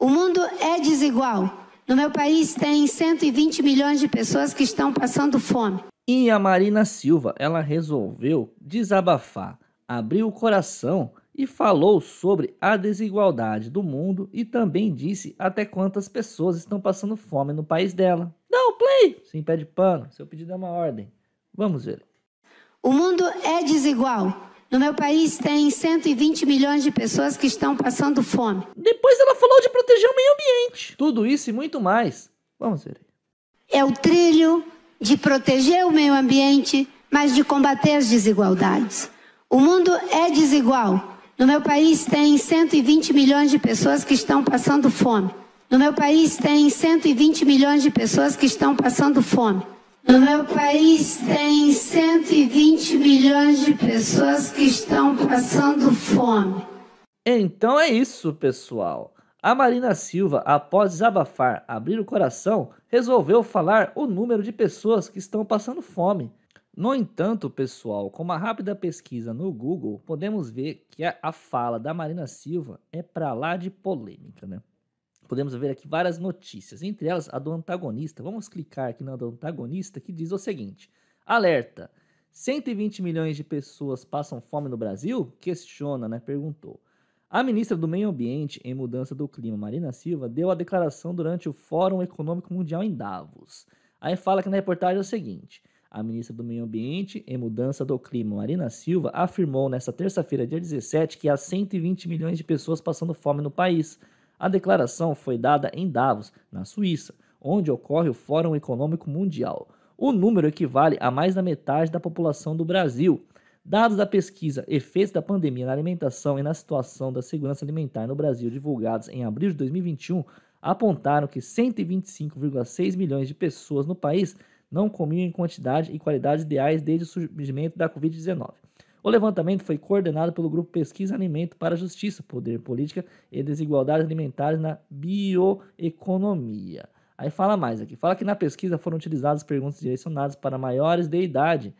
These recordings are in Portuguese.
O mundo é desigual. No meu país tem 120 milhões de pessoas que estão passando fome. E a Marina Silva, ela resolveu desabafar, abriu o coração e falou sobre a desigualdade do mundo e também disse até quantas pessoas estão passando fome no país dela. Não, play! Sem pé de pano, seu pedido é uma ordem. Vamos ver. O mundo é desigual. No meu país tem 120 milhões de pessoas que estão passando fome. Depois ela falou de proteger o meio ambiente. Tudo isso e muito mais. Vamos ver É o trilho de proteger o meio ambiente, mas de combater as desigualdades. O mundo é desigual. No meu país tem 120 milhões de pessoas que estão passando fome. No meu país tem 120 milhões de pessoas que estão passando fome. No meu país tem 120 milhões de pessoas que estão passando fome. Então é isso, pessoal. A Marina Silva, após desabafar, abrir o coração, resolveu falar o número de pessoas que estão passando fome. No entanto, pessoal, com uma rápida pesquisa no Google, podemos ver que a, fala da Marina Silva é para lá de polêmica, né? Podemos ver aqui várias notícias, entre elas a do antagonista. Vamos clicar aqui na do antagonista que diz o seguinte: Alerta! 120 milhões de pessoas passam fome no Brasil? Questiona, né? Perguntou. A ministra do Meio Ambiente e Mudança do Clima, Marina Silva, deu a declaração durante o Fórum Econômico Mundial em Davos. Aí fala que na reportagem é o seguinte: a ministra do Meio Ambiente e Mudança do Clima, Marina Silva, afirmou nesta terça-feira, dia 17, que há 120 milhões de pessoas passando fome no país. A declaração foi dada em Davos, na Suíça, onde ocorre o Fórum Econômico Mundial. O número equivale a mais da metade da população do Brasil. Dados da pesquisa Efeitos da Pandemia na Alimentação e na Situação da Segurança Alimentar no Brasil, divulgados em abril de 2021, apontaram que 125,6 milhões de pessoas no país não comiam em quantidade e qualidade ideais desde o surgimento da Covid-19. O levantamento foi coordenado pelo grupo Pesquisa Alimento para a Justiça, Poder Política e Desigualdades Alimentares na Bioeconomia. Aí fala mais aqui. Fala que na pesquisa foram utilizadas perguntas direcionadas para maiores de idade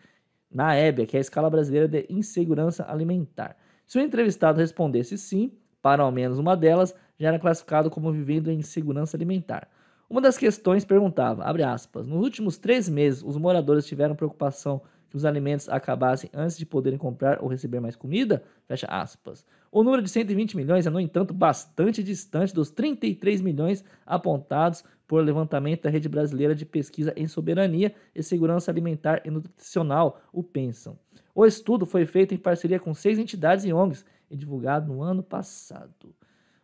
na EBA, que é a Escala Brasileira de Insegurança Alimentar. Se o entrevistado respondesse sim, para ao menos uma delas, já era classificado como vivendo em insegurança alimentar. Uma das questões perguntava, aspas, nos últimos três meses, os moradores tiveram preocupação que os alimentos acabassem antes de poderem comprar ou receber mais comida? Fecha aspas. O número de 120 milhões é, no entanto, bastante distante dos 33 milhões apontados por levantamento da Rede Brasileira de Pesquisa em Soberania e Segurança Alimentar e Nutricional, o Pensam. O estudo foi feito em parceria com seis entidades e ONGs e divulgado no ano passado.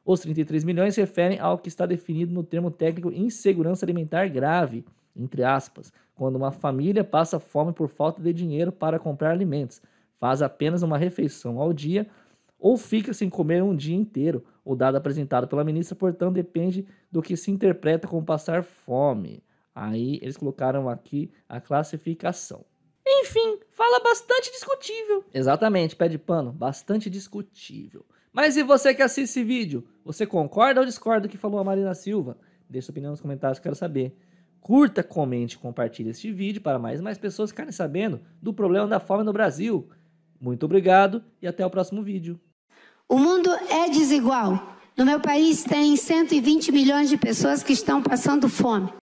Os 33 milhões se referem ao que está definido no termo técnico insegurança alimentar grave, entre aspas, quando uma família passa fome por falta de dinheiro para comprar alimentos, faz apenas uma refeição ao dia ou fica sem comer um dia inteiro. O dado apresentado pela ministra, portanto, depende do que se interpreta como passar fome. Aí eles colocaram aqui a classificação. Enfim, fala bastante discutível. Exatamente, pé de pano, bastante discutível. Mas e você que assiste esse vídeo? Você concorda ou discorda do que falou a Marina Silva? Deixe sua opinião nos comentários, quero saber. Curta, comente e compartilhe este vídeo para mais e mais pessoas ficarem sabendo do problema da fome no Brasil. Muito obrigado e até o próximo vídeo. O mundo é desigual. No meu país tem 120 milhões de pessoas que estão passando fome.